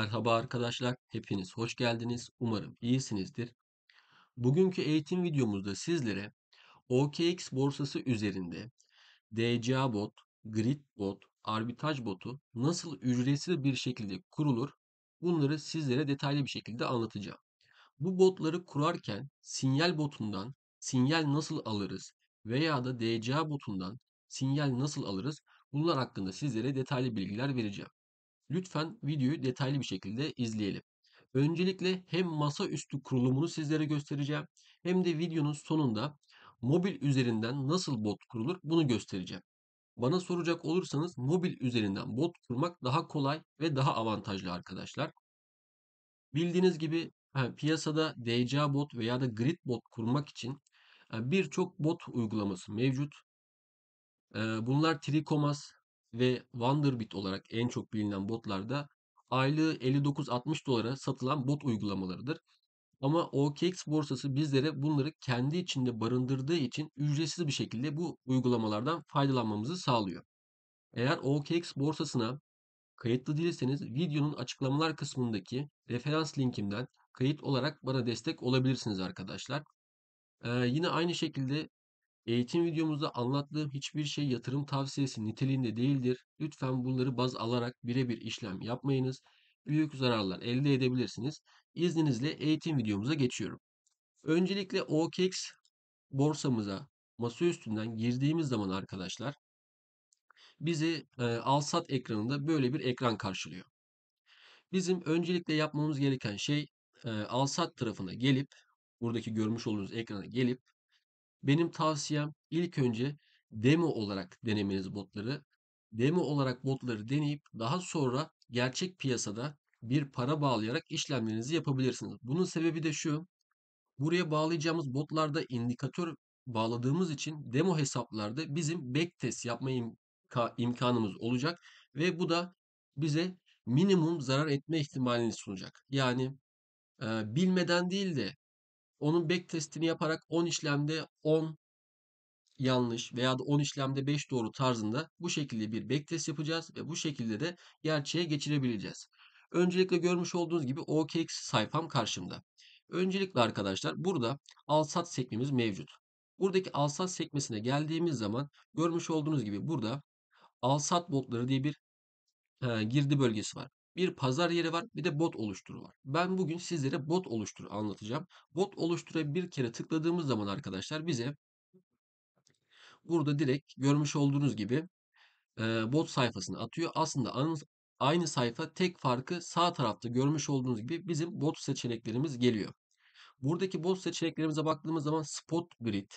Merhaba arkadaşlar, hepiniz hoş geldiniz. Umarım iyisinizdir. Bugünkü eğitim videomuzda sizlere OKX borsası üzerinde DCA bot, grid bot, arbitraj botu nasıl ücretsiz bir şekilde kurulur bunları sizlere detaylı bir şekilde anlatacağım. Bu botları kurarken sinyal botundan sinyal nasıl alırız veya da DCA botundan sinyal nasıl alırız bunlar hakkında sizlere detaylı bilgiler vereceğim. Lütfen videoyu detaylı bir şekilde izleyelim. Öncelikle hem masaüstü kurulumunu sizlere göstereceğim hem de videonun sonunda mobil üzerinden nasıl bot kurulur bunu göstereceğim. Bana soracak olursanız mobil üzerinden bot kurmak daha kolay ve daha avantajlı arkadaşlar. Bildiğiniz gibi yani piyasada DCA bot veya da grid bot kurmak için yani birçok bot uygulaması mevcut. Bunlar Tricomas, ve Wonderbit olarak en çok bilinen botlarda aylığı 59-60 dolara satılan bot uygulamalarıdır. Ama OKX borsası bizlere bunları kendi içinde barındırdığı için ücretsiz bir şekilde bu uygulamalardan faydalanmamızı sağlıyor. Eğer OKX borsasına kayıtlı değilseniz videonun açıklamalar kısmındaki referans linkimden kayıt olarak bana destek olabilirsiniz arkadaşlar. Ee, yine aynı şekilde Eğitim videomuzda anlattığım hiçbir şey yatırım tavsiyesi niteliğinde değildir. Lütfen bunları baz alarak birebir işlem yapmayınız. Büyük zararlar elde edebilirsiniz. İzninizle eğitim videomuza geçiyorum. Öncelikle OKEX borsamıza masa üstünden girdiğimiz zaman arkadaşlar bizi e, alsat ekranında böyle bir ekran karşılıyor. Bizim öncelikle yapmamız gereken şey e, alsat tarafına gelip buradaki görmüş olduğunuz ekrana gelip benim tavsiyem ilk önce demo olarak denemeniz botları. Demo olarak botları deneyip daha sonra gerçek piyasada bir para bağlayarak işlemlerinizi yapabilirsiniz. Bunun sebebi de şu. Buraya bağlayacağımız botlarda indikatör bağladığımız için demo hesaplarda bizim backtest yapma imkanımız olacak ve bu da bize minimum zarar etme ihtimalini sunacak. Yani e, bilmeden değil de onun back testini yaparak 10 işlemde 10 yanlış veya da 10 işlemde 5 doğru tarzında bu şekilde bir test yapacağız ve bu şekilde de gerçeğe geçirebileceğiz. Öncelikle görmüş olduğunuz gibi OKX sayfam karşımda. Öncelikle arkadaşlar burada alsat sekmemiz mevcut. Buradaki alsat sekmesine geldiğimiz zaman görmüş olduğunuz gibi burada alsat botları diye bir e, girdi bölgesi var bir pazar yeri var bir de bot oluşturu var. Ben bugün sizlere bot oluşturu anlatacağım. Bot oluştura bir kere tıkladığımız zaman arkadaşlar bize burada direkt görmüş olduğunuz gibi bot sayfasını atıyor. Aslında aynı sayfa tek farkı sağ tarafta görmüş olduğunuz gibi bizim bot seçeneklerimiz geliyor. Buradaki bot seçeneklerimize baktığımız zaman spot grid,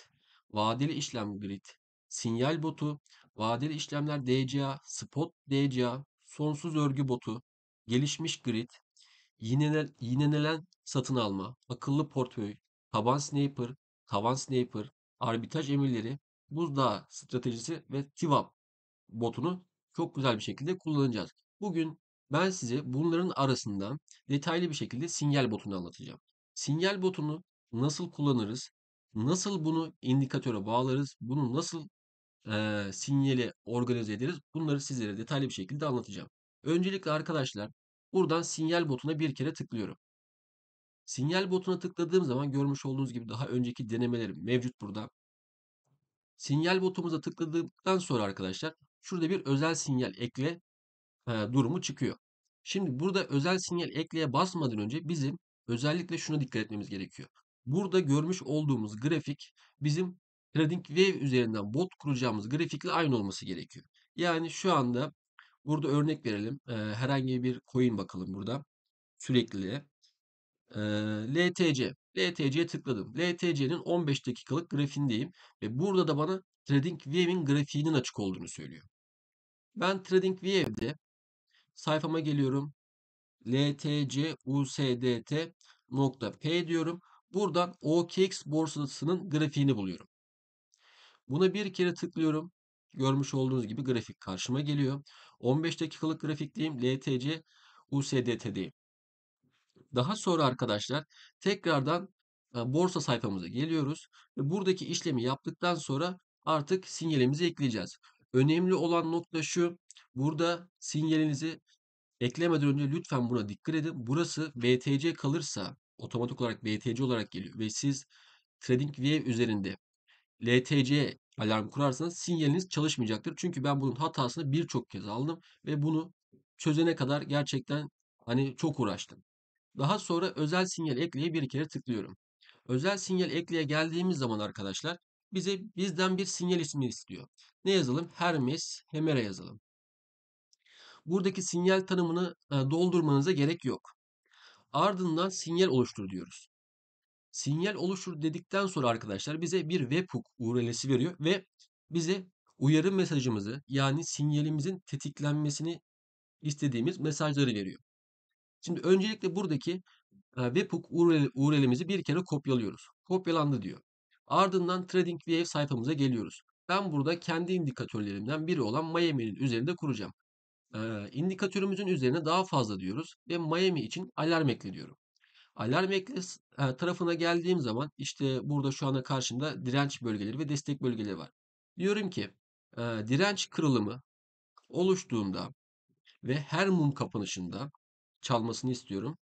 vadeli işlem grid, sinyal botu, vadeli işlemler DCA, spot DCA, sonsuz örgü botu, gelişmiş grid, yinelen, yinelenen satın alma, akıllı portföy, taban sniper, tavan sniper, arbitraj emirleri, buzdağı stratejisi ve TIVAP botunu çok güzel bir şekilde kullanacağız. Bugün ben size bunların arasından detaylı bir şekilde sinyal botunu anlatacağım. Sinyal botunu nasıl kullanırız? Nasıl bunu indikatöre bağlarız? Bunu nasıl e, sinyali organize ederiz? Bunları sizlere detaylı bir şekilde anlatacağım. Öncelikle arkadaşlar buradan sinyal botuna bir kere tıklıyorum. Sinyal botuna tıkladığım zaman görmüş olduğunuz gibi daha önceki denemelerim mevcut burada. Sinyal botumuza tıkladıktan sonra arkadaşlar şurada bir özel sinyal ekle e, durumu çıkıyor. Şimdi burada özel sinyal ekleye basmadan önce bizim özellikle şuna dikkat etmemiz gerekiyor. Burada görmüş olduğumuz grafik bizim Trading Wave üzerinden bot kuracağımız grafikle aynı olması gerekiyor. Yani şu anda Burada örnek verelim. E, herhangi bir coin bakalım burada. sürekli E, LTC. LTC'ye tıkladım. LTC'nin 15 dakikalık grafiğindeyim. Ve burada da bana TradingView'in grafiğinin açık olduğunu söylüyor. Ben TradingView'de sayfama geliyorum. LTC USDT nokta P diyorum. Buradan OKX borsasının grafiğini buluyorum. Buna bir kere tıklıyorum. Görmüş olduğunuz gibi grafik karşıma geliyor. 15 dakikalık grafikteyim. LTC, USDT'deyim. Daha sonra arkadaşlar tekrardan e, borsa sayfamıza geliyoruz. Ve buradaki işlemi yaptıktan sonra artık sinyalimizi ekleyeceğiz. Önemli olan nokta şu. Burada sinyalinizi eklemeden önce lütfen buna dikkat edin. Burası VTC kalırsa otomatik olarak VTC olarak geliyor ve siz TradingView üzerinde LTC alarm kurarsanız sinyaliniz çalışmayacaktır. Çünkü ben bunun hatasını birçok kez aldım ve bunu çözene kadar gerçekten hani çok uğraştım. Daha sonra özel sinyal ekleye bir kere tıklıyorum. Özel sinyal ekleye geldiğimiz zaman arkadaşlar bize bizden bir sinyal ismi istiyor. Ne yazalım? Hermes Hemera yazalım. Buradaki sinyal tanımını e, doldurmanıza gerek yok. Ardından sinyal oluştur diyoruz sinyal oluşur dedikten sonra arkadaşlar bize bir webhook URL'si veriyor ve bize uyarı mesajımızı yani sinyalimizin tetiklenmesini istediğimiz mesajları veriyor. Şimdi öncelikle buradaki e, webhook URL, URL'imizi bir kere kopyalıyoruz. Kopyalandı diyor. Ardından TradingView sayfamıza geliyoruz. Ben burada kendi indikatörlerimden biri olan Miami'nin üzerinde kuracağım. Ee, indikatörümüzün üzerine daha fazla diyoruz ve Miami için alarm ekle diyorum. Alarm ekles e, tarafına geldiğim zaman işte burada şu anda karşımda direnç bölgeleri ve destek bölgeleri var. Diyorum ki e, direnç kırılımı oluştuğunda ve her mum kapanışında çalmasını istiyorum.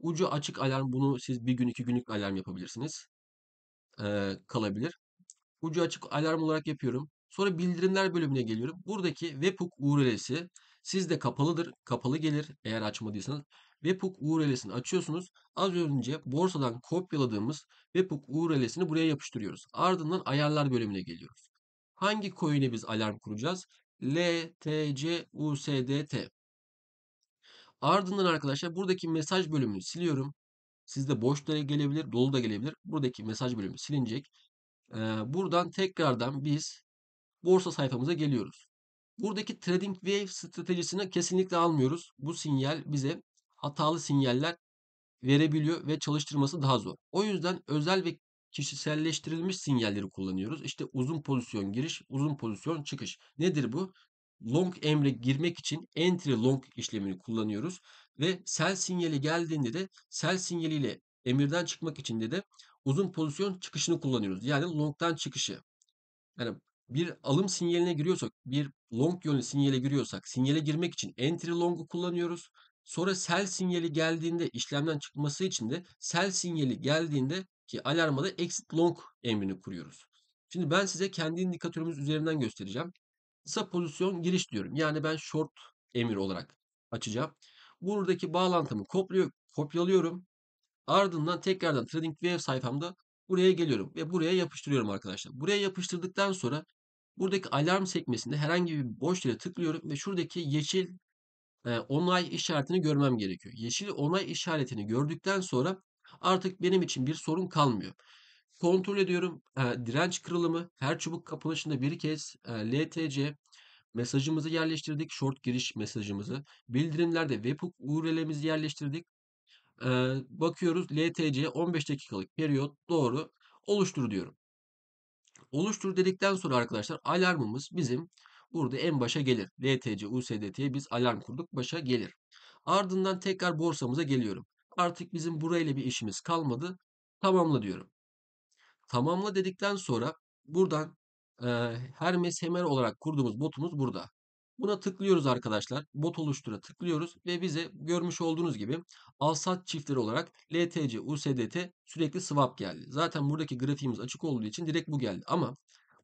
Ucu açık alarm bunu siz bir gün iki günlük alarm yapabilirsiniz. E, kalabilir. Ucu açık alarm olarak yapıyorum. Sonra bildirimler bölümüne geliyorum. Buradaki webhook URL'si sizde kapalıdır. Kapalı gelir eğer açmadıysanız webhook URL'sini açıyorsunuz. Az önce borsadan kopyaladığımız webhook URL'sini buraya yapıştırıyoruz. Ardından ayarlar bölümüne geliyoruz. Hangi coin'e biz alarm kuracağız? LTCUSDT. Ardından arkadaşlar buradaki mesaj bölümünü siliyorum. Sizde boş da gelebilir, dolu da gelebilir. Buradaki mesaj bölümü silinecek. Ee, buradan tekrardan biz borsa sayfamıza geliyoruz. Buradaki trading wave stratejisini kesinlikle almıyoruz. Bu sinyal bize hatalı sinyaller verebiliyor ve çalıştırması daha zor. O yüzden özel ve kişiselleştirilmiş sinyalleri kullanıyoruz. İşte uzun pozisyon giriş, uzun pozisyon çıkış. Nedir bu? Long emre girmek için entry long işlemini kullanıyoruz ve sel sinyali geldiğinde de sel sinyaliyle emirden çıkmak için de de uzun pozisyon çıkışını kullanıyoruz. Yani long'dan çıkışı. Yani bir alım sinyaline giriyorsak, bir long yönlü sinyale giriyorsak, sinyale girmek için entry long'u kullanıyoruz. Sonra sel sinyali geldiğinde işlemden çıkması için de sel sinyali geldiğinde ki alarmada exit long emrini kuruyoruz. Şimdi ben size kendi indikatörümüz üzerinden göstereceğim. Kısa pozisyon giriş diyorum. Yani ben short emir olarak açacağım. Buradaki bağlantımı kopyalıyor, kopyalıyorum. Ardından tekrardan TradingView sayfamda buraya geliyorum ve buraya yapıştırıyorum arkadaşlar. Buraya yapıştırdıktan sonra buradaki alarm sekmesinde herhangi bir boş yere tıklıyorum ve şuradaki yeşil onay işaretini görmem gerekiyor. Yeşil onay işaretini gördükten sonra artık benim için bir sorun kalmıyor. Kontrol ediyorum e, direnç kırılımı her çubuk kapanışında bir kez e, LTC mesajımızı yerleştirdik. Short giriş mesajımızı. Bildirimlerde webhook URL'imizi yerleştirdik. E, bakıyoruz LTC 15 dakikalık periyot doğru oluştur diyorum. Oluştur dedikten sonra arkadaşlar alarmımız bizim Burada en başa gelir. LTC, USDT'ye biz alarm kurduk. Başa gelir. Ardından tekrar borsamıza geliyorum. Artık bizim burayla bir işimiz kalmadı. Tamamla diyorum. Tamamla dedikten sonra buradan e, Hermes Hemer olarak kurduğumuz botumuz burada. Buna tıklıyoruz arkadaşlar. Bot oluştura tıklıyoruz ve bize görmüş olduğunuz gibi alsat çiftleri olarak LTC, USDT sürekli swap geldi. Zaten buradaki grafiğimiz açık olduğu için direkt bu geldi. Ama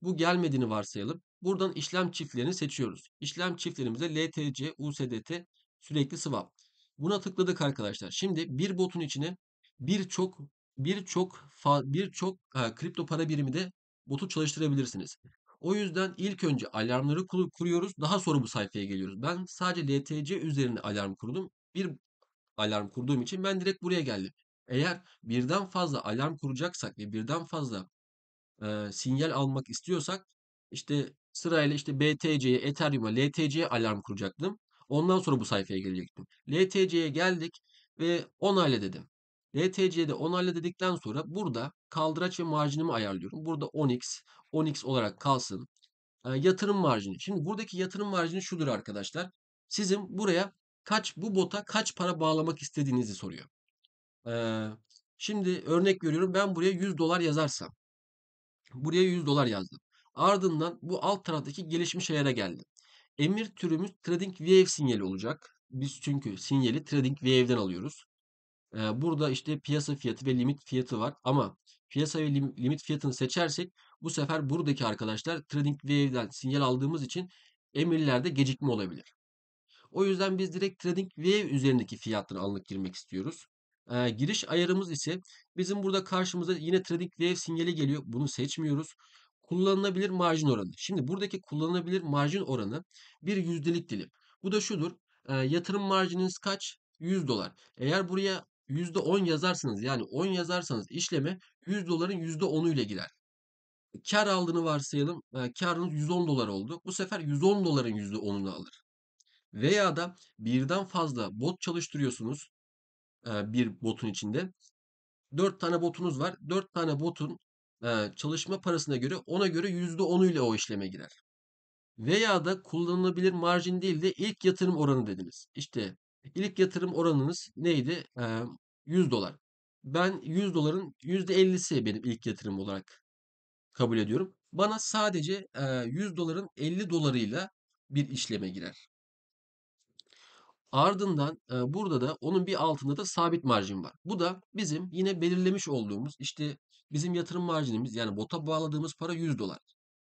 bu gelmediğini varsayalım. Buradan işlem çiftlerini seçiyoruz. İşlem çiftlerimize LTC, USDT sürekli swap. Buna tıkladık arkadaşlar. Şimdi bir botun içine birçok birçok birçok e, kripto para birimi de botu çalıştırabilirsiniz. O yüzden ilk önce alarmları kur kuruyoruz. Daha sonra bu sayfaya geliyoruz. Ben sadece LTC üzerine alarm kurdum. Bir alarm kurduğum için ben direkt buraya geldim. Eğer birden fazla alarm kuracaksak ve birden fazla e, sinyal almak istiyorsak işte sırayla işte BTC'ye, Ethereum'a, LTC'ye alarm kuracaktım. Ondan sonra bu sayfaya gelecektim. LTC'ye geldik ve onayla dedim. LTC'de onayla dedikten sonra burada kaldıraç ve marjinimi ayarlıyorum. Burada 10x, 10x olarak kalsın. E, yatırım marjini. Şimdi buradaki yatırım marjini şudur arkadaşlar. Sizin buraya kaç bu bota kaç para bağlamak istediğinizi soruyor. E, şimdi örnek veriyorum ben buraya 100 dolar yazarsam Buraya 100 dolar yazdım. Ardından bu alt taraftaki gelişmiş ayara geldim. Emir türümüz Trading Wave sinyali olacak. Biz çünkü sinyali Trading Wave'den alıyoruz. Ee, burada işte piyasa fiyatı ve limit fiyatı var ama piyasa ve lim limit fiyatını seçersek bu sefer buradaki arkadaşlar Trading Wave'den sinyal aldığımız için emirlerde gecikme olabilir. O yüzden biz direkt Trading Wave üzerindeki fiyatları anlık girmek istiyoruz. E, giriş ayarımız ise bizim burada karşımıza yine trading wave sinyali geliyor. Bunu seçmiyoruz. Kullanılabilir marjin oranı. Şimdi buradaki kullanılabilir marjin oranı bir yüzdelik dilim. Bu da şudur. E, yatırım marjiniz kaç? 100 dolar. Eğer buraya %10 yazarsanız yani 10 yazarsanız işleme 100 doların %10'u ile girer. Kar aldığını varsayalım. karınız 110 dolar oldu. Bu sefer 110 doların %10'unu alır. Veya da birden fazla bot çalıştırıyorsunuz bir botun içinde. 4 tane botunuz var. 4 tane botun çalışma parasına göre ona göre %10'uyla o işleme girer. Veya da kullanılabilir marjin değil de ilk yatırım oranı dediniz. İşte ilk yatırım oranınız neydi? 100 dolar. Ben 100 doların %50'si benim ilk yatırım olarak kabul ediyorum. Bana sadece 100 doların 50 dolarıyla bir işleme girer. Ardından e, burada da onun bir altında da sabit marjin var. Bu da bizim yine belirlemiş olduğumuz işte bizim yatırım marjinimiz yani bota bağladığımız para 100 dolar.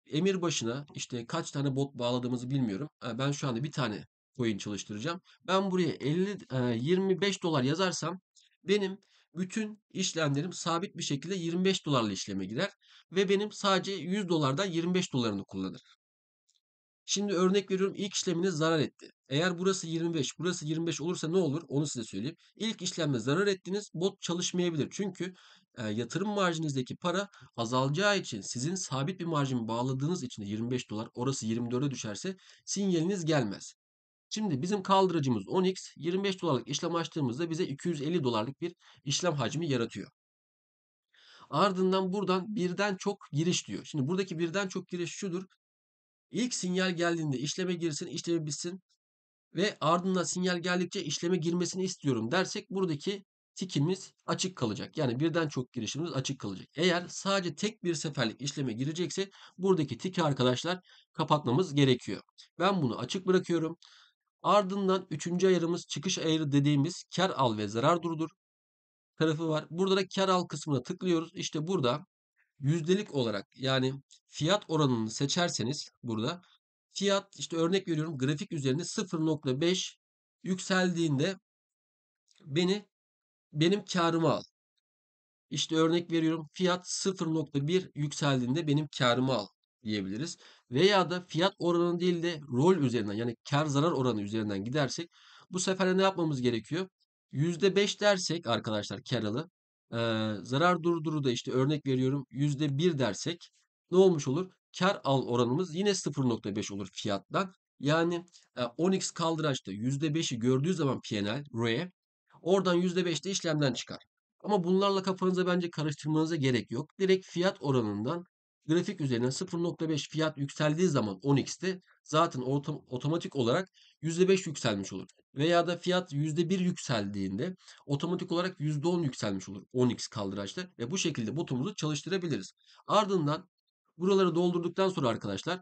Emir başına işte kaç tane bot bağladığımızı bilmiyorum. E, ben şu anda bir tane coin çalıştıracağım. Ben buraya 50 e, 25 dolar yazarsam benim bütün işlemlerim sabit bir şekilde 25 dolarla işleme girer ve benim sadece 100 dolardan 25 dolarını kullanır. Şimdi örnek veriyorum ilk işleminiz zarar etti. Eğer burası 25, burası 25 olursa ne olur? Onu size söyleyeyim. İlk işlemde zarar ettiniz. Bot çalışmayabilir. Çünkü e, yatırım marjinizdeki para azalacağı için sizin sabit bir marjin bağladığınız için de 25 dolar orası 24'e düşerse sinyaliniz gelmez. Şimdi bizim kaldırıcımız 10x 25 dolarlık işlem açtığımızda bize 250 dolarlık bir işlem hacmi yaratıyor. Ardından buradan birden çok giriş diyor. Şimdi buradaki birden çok giriş şudur. İlk sinyal geldiğinde işleme girsin, işlemi bitsin ve ardından sinyal geldikçe işleme girmesini istiyorum dersek buradaki tikimiz açık kalacak. Yani birden çok girişimiz açık kalacak. Eğer sadece tek bir seferlik işleme girecekse buradaki tiki arkadaşlar kapatmamız gerekiyor. Ben bunu açık bırakıyorum. Ardından üçüncü ayarımız çıkış ayarı dediğimiz kar al ve zarar durdur tarafı var. Burada da kar al kısmına tıklıyoruz. İşte burada yüzdelik olarak yani fiyat oranını seçerseniz burada fiyat işte örnek veriyorum grafik üzerinde 0.5 yükseldiğinde beni benim karımı al. İşte örnek veriyorum fiyat 0.1 yükseldiğinde benim karımı al diyebiliriz. Veya da fiyat oranı değil de rol üzerinden yani kar zarar oranı üzerinden gidersek bu sefer ne yapmamız gerekiyor? %5 dersek arkadaşlar karalı e, zarar durduru da işte örnek veriyorum %1 dersek ne olmuş olur? Kar al oranımız yine 0.5 olur fiyattan. Yani e, Onyx kaldıraçta %5'i gördüğü zaman PNL, re oradan %5'te işlemden çıkar. Ama bunlarla kafanıza bence karıştırmanıza gerek yok. Direkt fiyat oranından grafik üzerine 0.5 fiyat yükseldiği zaman 10x'te zaten ortam, otomatik olarak %5 yükselmiş olur. Veya da fiyat %1 yükseldiğinde otomatik olarak %10 yükselmiş olur 10x kaldıraçta ve bu şekilde botumuzu çalıştırabiliriz. Ardından Buraları doldurduktan sonra arkadaşlar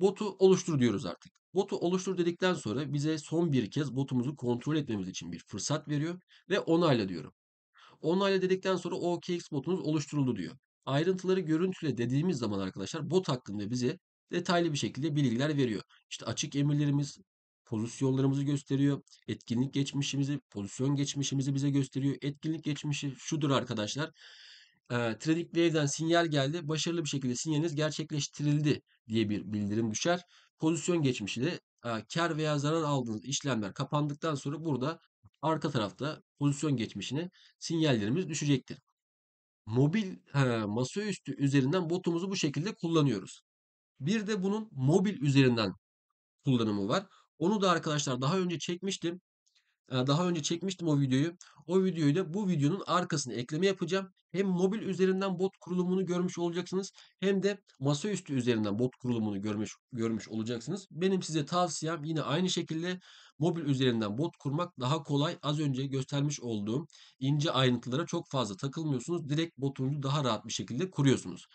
botu oluştur diyoruz artık. Botu oluştur dedikten sonra bize son bir kez botumuzu kontrol etmemiz için bir fırsat veriyor ve onayla diyorum. Onayla dedikten sonra OKX botunuz oluşturuldu diyor. Ayrıntıları görüntüle dediğimiz zaman arkadaşlar bot hakkında bize detaylı bir şekilde bilgiler veriyor. İşte açık emirlerimiz, pozisyonlarımızı gösteriyor. Etkinlik geçmişimizi, pozisyon geçmişimizi bize gösteriyor. Etkinlik geçmişi şudur arkadaşlar e, Tradik Wave'den sinyal geldi. Başarılı bir şekilde sinyaliniz gerçekleştirildi diye bir bildirim düşer. Pozisyon geçmişi de e, kar veya zarar aldığınız işlemler kapandıktan sonra burada arka tarafta pozisyon geçmişine sinyallerimiz düşecektir. Mobil e, üstü üzerinden botumuzu bu şekilde kullanıyoruz. Bir de bunun mobil üzerinden kullanımı var. Onu da arkadaşlar daha önce çekmiştim. Daha önce çekmiştim o videoyu. O videoyu da bu videonun arkasına ekleme yapacağım. Hem mobil üzerinden bot kurulumunu görmüş olacaksınız hem de masaüstü üzerinden bot kurulumunu görmüş görmüş olacaksınız. Benim size tavsiyem yine aynı şekilde mobil üzerinden bot kurmak daha kolay. Az önce göstermiş olduğum ince ayrıntılara çok fazla takılmıyorsunuz. Direkt botunuzu daha rahat bir şekilde kuruyorsunuz.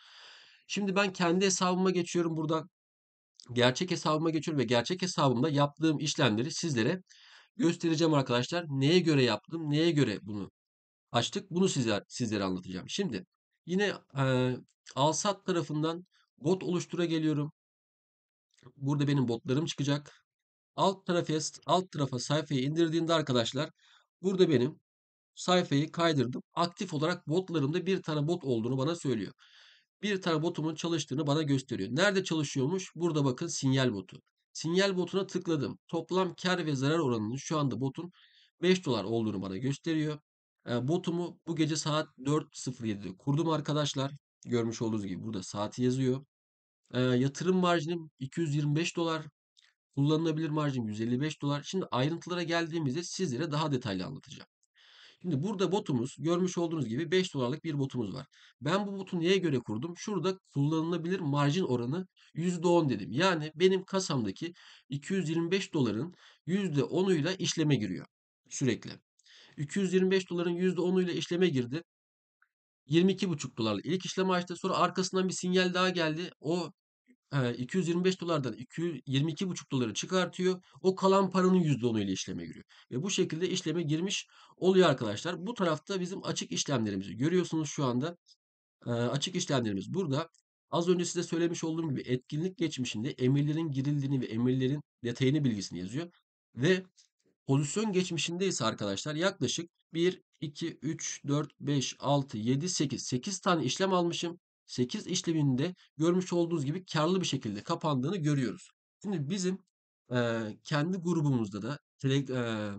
Şimdi ben kendi hesabıma geçiyorum burada. Gerçek hesabıma geçiyorum ve gerçek hesabımda yaptığım işlemleri sizlere göstereceğim arkadaşlar. Neye göre yaptım, neye göre bunu açtık. Bunu sizler, sizlere anlatacağım. Şimdi yine e, Alsat tarafından bot oluştura geliyorum. Burada benim botlarım çıkacak. Alt tarafa, alt tarafa sayfayı indirdiğinde arkadaşlar burada benim sayfayı kaydırdım. Aktif olarak botlarımda bir tane bot olduğunu bana söylüyor. Bir tane botumun çalıştığını bana gösteriyor. Nerede çalışıyormuş? Burada bakın sinyal botu. Sinyal botuna tıkladım. Toplam kar ve zarar oranının şu anda botun 5 dolar olduğunu bana gösteriyor. botumu bu gece saat 4.07'de kurdum arkadaşlar. Görmüş olduğunuz gibi burada saati yazıyor. yatırım marjinim 225 dolar. Kullanılabilir marjim 155 dolar. Şimdi ayrıntılara geldiğimizde sizlere daha detaylı anlatacağım. Şimdi burada botumuz görmüş olduğunuz gibi 5 dolarlık bir botumuz var. Ben bu botu neye göre kurdum? Şurada kullanılabilir marjin oranı %10 dedim. Yani benim kasamdaki 225 doların %10'uyla işleme giriyor sürekli. 225 doların %10'uyla işleme girdi. 22,5 dolarlık ilk işlem açtı. Sonra arkasından bir sinyal daha geldi. O 225 dolardan 22,5 doları çıkartıyor. O kalan paranın %10'u ile işleme giriyor. Ve bu şekilde işleme girmiş oluyor arkadaşlar. Bu tarafta bizim açık işlemlerimizi görüyorsunuz şu anda. Açık işlemlerimiz burada. Az önce size söylemiş olduğum gibi etkinlik geçmişinde emirlerin girildiğini ve emirlerin detayını bilgisini yazıyor. Ve pozisyon geçmişinde ise arkadaşlar yaklaşık 1, 2, 3, 4, 5, 6, 7, 8. 8 tane işlem almışım. 8 işleminde görmüş olduğunuz gibi karlı bir şekilde kapandığını görüyoruz. Şimdi bizim e, kendi grubumuzda da tele, e,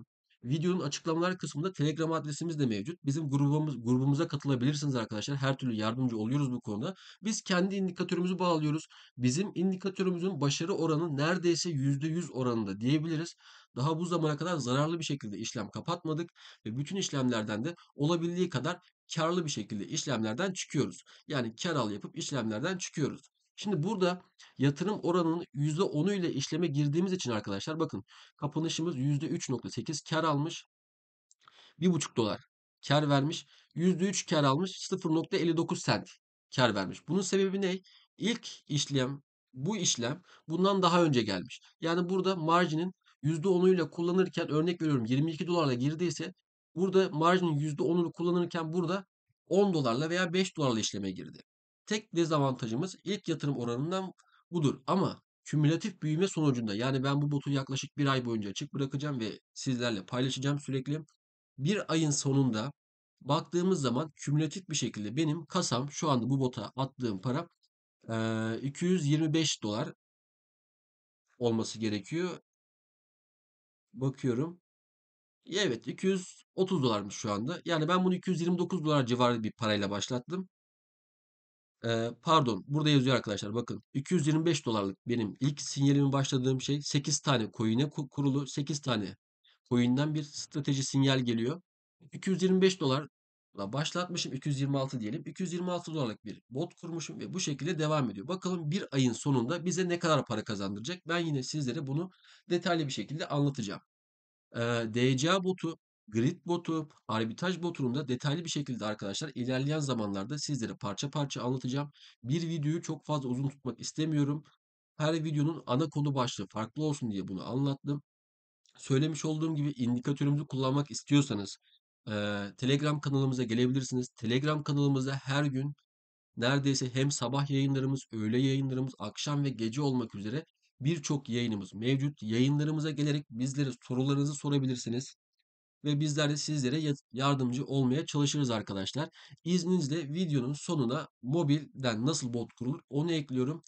videonun açıklamalar kısmında Telegram adresimiz de mevcut. Bizim grubumuz, grubumuza katılabilirsiniz arkadaşlar. Her türlü yardımcı oluyoruz bu konuda. Biz kendi indikatörümüzü bağlıyoruz. Bizim indikatörümüzün başarı oranı neredeyse %100 oranında diyebiliriz. Daha bu zamana kadar zararlı bir şekilde işlem kapatmadık ve bütün işlemlerden de olabildiği kadar karlı bir şekilde işlemlerden çıkıyoruz. Yani kar al yapıp işlemlerden çıkıyoruz. Şimdi burada yatırım oranının %10'u ile işleme girdiğimiz için arkadaşlar bakın kapanışımız %3.8 kar almış. 1.5 dolar kar vermiş. %3 kar almış. 0.59 sent kar vermiş. Bunun sebebi ne? İlk işlem bu işlem bundan daha önce gelmiş. Yani burada marjinin %10'uyla kullanırken örnek veriyorum 22 dolarla girdiyse Burada marjinin %10'unu kullanırken burada 10 dolarla veya 5 dolarla işleme girdi. Tek dezavantajımız ilk yatırım oranından budur. Ama kümülatif büyüme sonucunda yani ben bu botu yaklaşık bir ay boyunca açık bırakacağım ve sizlerle paylaşacağım sürekli. Bir ayın sonunda baktığımız zaman kümülatif bir şekilde benim kasam şu anda bu bota attığım para 225 dolar olması gerekiyor. Bakıyorum. Evet 230 dolarmış şu anda. Yani ben bunu 229 dolar civarı bir parayla başlattım. Ee, pardon burada yazıyor arkadaşlar bakın 225 dolarlık benim ilk sinyalimin başladığım şey 8 tane coin'e kurulu 8 tane coin'den bir strateji sinyal geliyor. 225 dolarla başlatmışım 226 diyelim. 226 dolarlık bir bot kurmuşum ve bu şekilde devam ediyor. Bakalım bir ayın sonunda bize ne kadar para kazandıracak? Ben yine sizlere bunu detaylı bir şekilde anlatacağım. DCA botu, grid botu, arbitraj botununda detaylı bir şekilde arkadaşlar ilerleyen zamanlarda sizlere parça parça anlatacağım. Bir videoyu çok fazla uzun tutmak istemiyorum. Her videonun ana konu başlığı farklı olsun diye bunu anlattım. Söylemiş olduğum gibi indikatörümüzü kullanmak istiyorsanız eee, Telegram kanalımıza gelebilirsiniz. Telegram kanalımızda her gün neredeyse hem sabah yayınlarımız, öğle yayınlarımız, akşam ve gece olmak üzere birçok yayınımız mevcut. Yayınlarımıza gelerek bizlere sorularınızı sorabilirsiniz. Ve bizler de sizlere yardımcı olmaya çalışırız arkadaşlar. İzninizle videonun sonuna mobilden nasıl bot kurulur onu ekliyorum.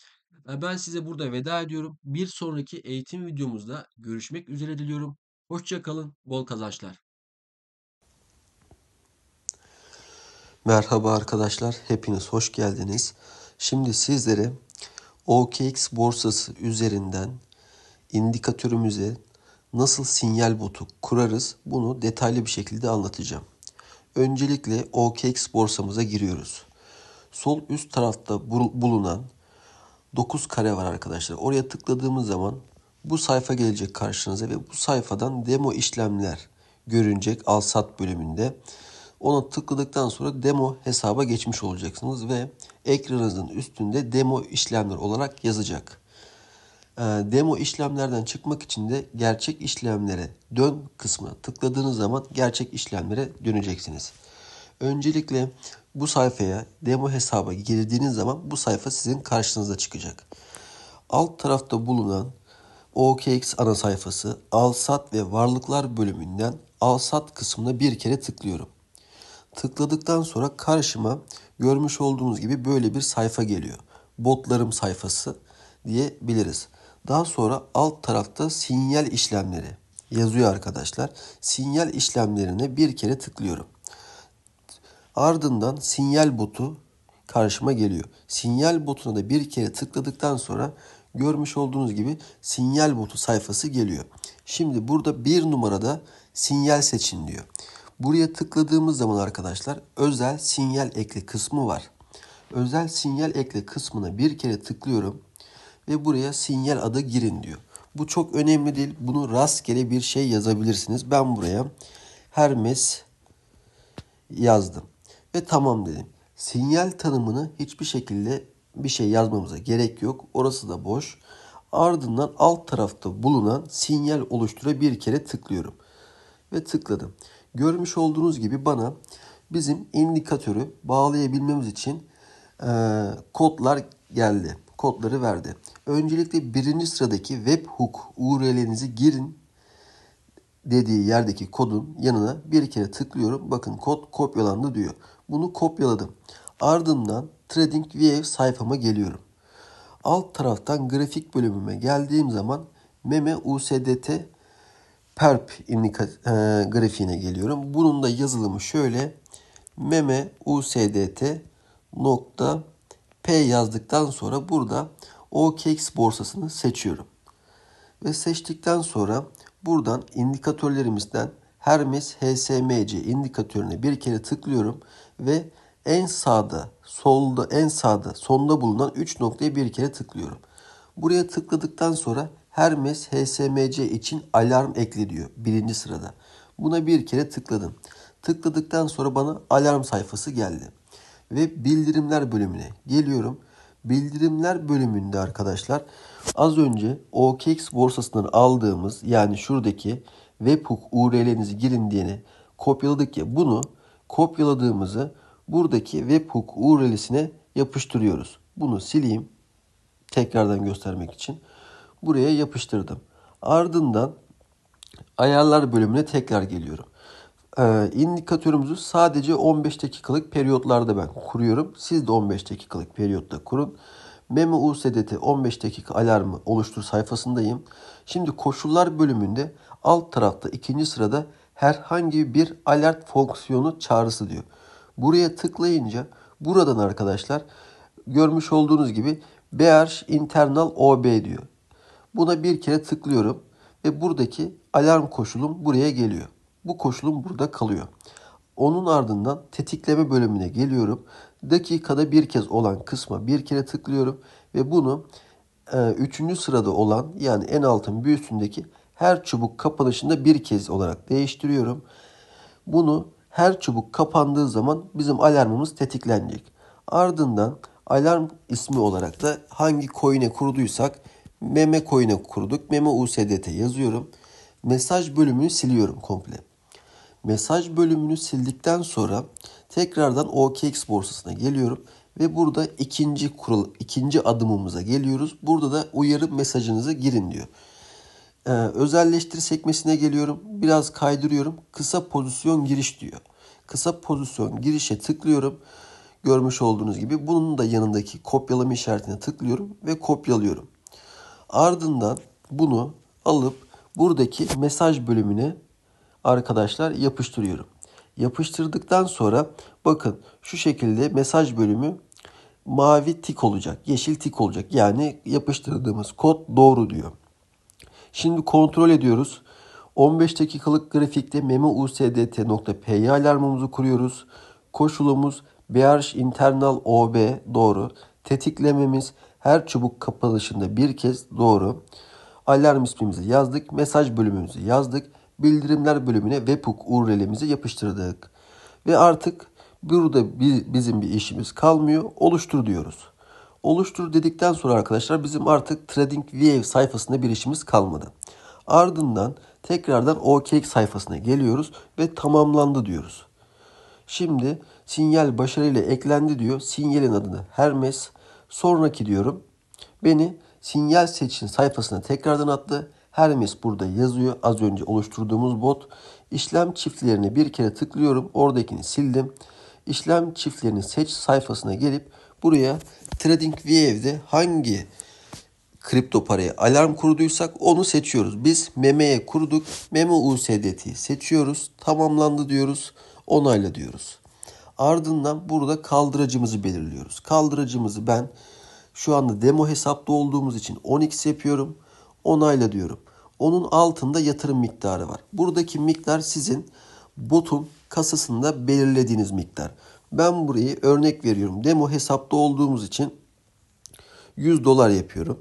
Ben size burada veda ediyorum. Bir sonraki eğitim videomuzda görüşmek üzere diliyorum. Hoşçakalın, bol kazançlar. Merhaba arkadaşlar, hepiniz hoş geldiniz. Şimdi sizlere OKX borsası üzerinden indikatörümüze nasıl sinyal botu kurarız bunu detaylı bir şekilde anlatacağım. Öncelikle OKX borsamıza giriyoruz. Sol üst tarafta bulunan 9 kare var arkadaşlar. Oraya tıkladığımız zaman bu sayfa gelecek karşınıza ve bu sayfadan demo işlemler görünecek al sat bölümünde. Ona tıkladıktan sonra demo hesaba geçmiş olacaksınız ve ekranınızın üstünde demo işlemler olarak yazacak. Ee, demo işlemlerden çıkmak için de gerçek işlemlere dön kısmına tıkladığınız zaman gerçek işlemlere döneceksiniz. Öncelikle bu sayfaya demo hesaba girdiğiniz zaman bu sayfa sizin karşınıza çıkacak. Alt tarafta bulunan OKX ana sayfası al sat ve Varlıklar bölümünden al sat kısmına bir kere tıklıyorum. Tıkladıktan sonra karşıma görmüş olduğunuz gibi böyle bir sayfa geliyor. Botlarım sayfası diyebiliriz. Daha sonra alt tarafta sinyal işlemleri yazıyor arkadaşlar. Sinyal işlemlerine bir kere tıklıyorum. Ardından sinyal botu karşıma geliyor. Sinyal botuna da bir kere tıkladıktan sonra görmüş olduğunuz gibi sinyal botu sayfası geliyor. Şimdi burada bir numarada sinyal seçin diyor. Buraya tıkladığımız zaman arkadaşlar özel sinyal ekle kısmı var. Özel sinyal ekle kısmına bir kere tıklıyorum ve buraya sinyal adı girin diyor. Bu çok önemli değil. Bunu rastgele bir şey yazabilirsiniz. Ben buraya Hermes yazdım ve tamam dedim. Sinyal tanımını hiçbir şekilde bir şey yazmamıza gerek yok. Orası da boş. Ardından alt tarafta bulunan sinyal oluştura bir kere tıklıyorum ve tıkladım. Görmüş olduğunuz gibi bana bizim indikatörü bağlayabilmemiz için e, kodlar geldi. Kodları verdi. Öncelikle birinci sıradaki webhook URL'nizi girin dediği yerdeki kodun yanına bir kere tıklıyorum. Bakın kod kopyalandı diyor. Bunu kopyaladım. Ardından TradingView sayfama geliyorum. Alt taraftan grafik bölümüme geldiğim zaman meme USDT perp indika, e, grafiğine geliyorum. Bunun da yazılımı şöyle. Meme USDT nokta P yazdıktan sonra burada OKX borsasını seçiyorum. Ve seçtikten sonra buradan indikatörlerimizden Hermes HSMC indikatörüne bir kere tıklıyorum ve en sağda, solda, en sağda, sonda bulunan 3 noktaya bir kere tıklıyorum. Buraya tıkladıktan sonra Hermes HSMC için alarm ekle diyor birinci sırada. Buna bir kere tıkladım. Tıkladıktan sonra bana alarm sayfası geldi. Ve bildirimler bölümüne geliyorum. Bildirimler bölümünde arkadaşlar az önce OKX borsasından aldığımız yani şuradaki webhook URL'nizi girin diyene kopyaladık ya bunu kopyaladığımızı buradaki webhook URL'sine yapıştırıyoruz. Bunu sileyim tekrardan göstermek için buraya yapıştırdım. Ardından ayarlar bölümüne tekrar geliyorum. Ee, indikatörümüzü sadece 15 dakikalık periyotlarda ben kuruyorum. Siz de 15 dakikalık periyotta kurun. Memo USDT 15 dakika alarmı oluştur sayfasındayım. Şimdi koşullar bölümünde alt tarafta ikinci sırada herhangi bir alert fonksiyonu çağrısı diyor. Buraya tıklayınca buradan arkadaşlar görmüş olduğunuz gibi Bearish Internal OB diyor. Buna bir kere tıklıyorum ve buradaki alarm koşulum buraya geliyor. Bu koşulum burada kalıyor. Onun ardından tetikleme bölümüne geliyorum. Dakikada bir kez olan kısma bir kere tıklıyorum ve bunu 3. E, sırada olan yani en altın bir üstündeki her çubuk kapanışında bir kez olarak değiştiriyorum. Bunu her çubuk kapandığı zaman bizim alarmımız tetiklenecek. Ardından alarm ismi olarak da hangi coin'e kurduysak Meme koyuna kurduk. Meme USDT yazıyorum. Mesaj bölümünü siliyorum komple. Mesaj bölümünü sildikten sonra tekrardan OKX borsasına geliyorum ve burada ikinci kural, ikinci adımımıza geliyoruz. Burada da uyarı mesajınızı girin diyor. Ee, özelleştir sekmesine geliyorum. Biraz kaydırıyorum. Kısa pozisyon giriş diyor. Kısa pozisyon girişe tıklıyorum. Görmüş olduğunuz gibi bunun da yanındaki kopyalama işaretine tıklıyorum ve kopyalıyorum. Ardından bunu alıp buradaki mesaj bölümüne arkadaşlar yapıştırıyorum. Yapıştırdıktan sonra bakın şu şekilde mesaj bölümü mavi tik olacak. Yeşil tik olacak. Yani yapıştırdığımız kod doğru diyor. Şimdi kontrol ediyoruz. 15 dakikalık grafikte memeusdt.py alarmımızı kuruyoruz. Koşulumuz BH internal OB doğru. Tetiklememiz her çubuk kapanışında bir kez doğru. Alarm ismimizi yazdık. Mesaj bölümümüzü yazdık. Bildirimler bölümüne webhook URL'imizi yapıştırdık. Ve artık burada bizim bir işimiz kalmıyor. Oluştur diyoruz. Oluştur dedikten sonra arkadaşlar bizim artık TradingView sayfasında bir işimiz kalmadı. Ardından tekrardan OK sayfasına geliyoruz ve tamamlandı diyoruz. Şimdi sinyal başarıyla eklendi diyor. Sinyalin adını Hermes, Sonraki diyorum. Beni sinyal seçin sayfasına tekrardan attı. Hermes burada yazıyor. Az önce oluşturduğumuz bot. İşlem çiftlerini bir kere tıklıyorum. Oradakini sildim. İşlem çiftlerini seç sayfasına gelip buraya trading view'de hangi kripto paraya alarm kurduysak onu seçiyoruz. Biz meme'ye kurduk. Meme USDT'yi seçiyoruz. Tamamlandı diyoruz. Onayla diyoruz. Ardından burada kaldıracımızı belirliyoruz. Kaldıracımızı ben şu anda demo hesapta olduğumuz için 10x yapıyorum. Onayla diyorum. Onun altında yatırım miktarı var. Buradaki miktar sizin botun kasasında belirlediğiniz miktar. Ben burayı örnek veriyorum. Demo hesapta olduğumuz için 100 dolar yapıyorum.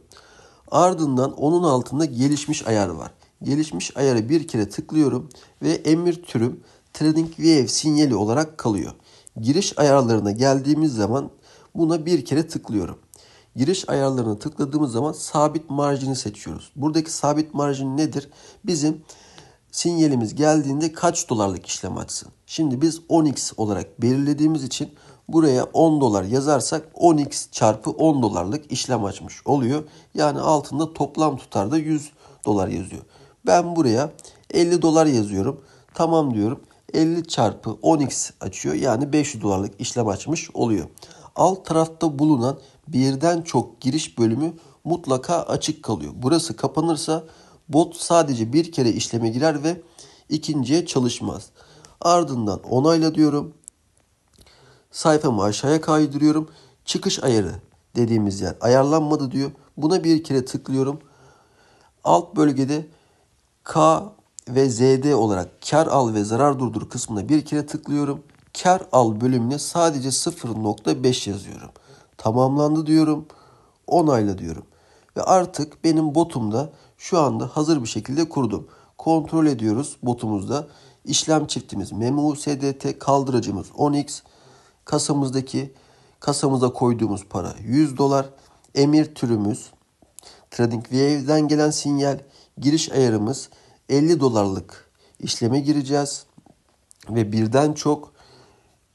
Ardından onun altında gelişmiş ayar var. Gelişmiş ayarı bir kere tıklıyorum ve emir türüm Trading VF sinyali olarak kalıyor. Giriş ayarlarına geldiğimiz zaman buna bir kere tıklıyorum. Giriş ayarlarına tıkladığımız zaman sabit marjini seçiyoruz. Buradaki sabit marjin nedir? Bizim sinyalimiz geldiğinde kaç dolarlık işlem açsın? Şimdi biz 10x olarak belirlediğimiz için buraya 10 dolar yazarsak 10x çarpı 10 dolarlık işlem açmış oluyor. Yani altında toplam tutarda 100 dolar yazıyor. Ben buraya 50 dolar yazıyorum. Tamam diyorum. 50 çarpı 10x açıyor. Yani 500 dolarlık işlem açmış oluyor. Alt tarafta bulunan birden çok giriş bölümü mutlaka açık kalıyor. Burası kapanırsa bot sadece bir kere işleme girer ve ikinciye çalışmaz. Ardından onayla diyorum. Sayfamı aşağıya kaydırıyorum. Çıkış ayarı dediğimiz yer ayarlanmadı diyor. Buna bir kere tıklıyorum. Alt bölgede K ve ZD olarak kar al ve zarar durdur kısmına bir kere tıklıyorum. Kar al bölümüne sadece 0.5 yazıyorum. Tamamlandı diyorum. Onayla diyorum. Ve artık benim botumda şu anda hazır bir şekilde kurdum. Kontrol ediyoruz botumuzda. İşlem çiftimiz MEMU SDT, kaldırıcımız 10x, kasamızdaki kasamıza koyduğumuz para 100 dolar, emir türümüz, TradingView'den gelen sinyal, giriş ayarımız 50 dolarlık işleme gireceğiz ve birden çok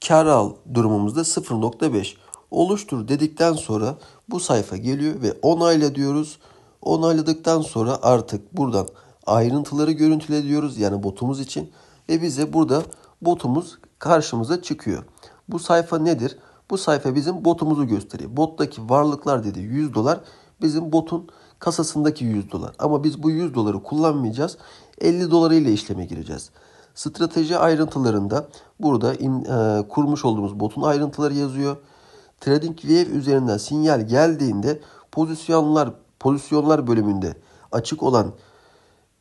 kar al durumumuzda 0.5 oluştur dedikten sonra bu sayfa geliyor ve onayla diyoruz. Onayladıktan sonra artık buradan ayrıntıları görüntüle diyoruz yani botumuz için ve bize burada botumuz karşımıza çıkıyor. Bu sayfa nedir? Bu sayfa bizim botumuzu gösteriyor. Bottaki varlıklar dedi 100 dolar bizim botun kasasındaki 100 dolar. Ama biz bu 100 doları kullanmayacağız. 50 dolarıyla işleme gireceğiz. Strateji ayrıntılarında burada in, e, kurmuş olduğumuz botun ayrıntıları yazıyor. TradingView üzerinden sinyal geldiğinde pozisyonlar pozisyonlar bölümünde açık olan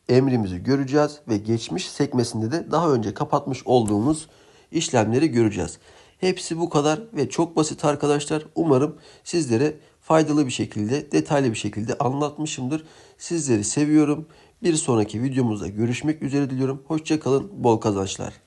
emrimizi göreceğiz ve geçmiş sekmesinde de daha önce kapatmış olduğumuz işlemleri göreceğiz. Hepsi bu kadar ve çok basit arkadaşlar. Umarım sizlere faydalı bir şekilde, detaylı bir şekilde anlatmışımdır. Sizleri seviyorum. Bir sonraki videomuzda görüşmek üzere diliyorum. Hoşçakalın, bol kazançlar.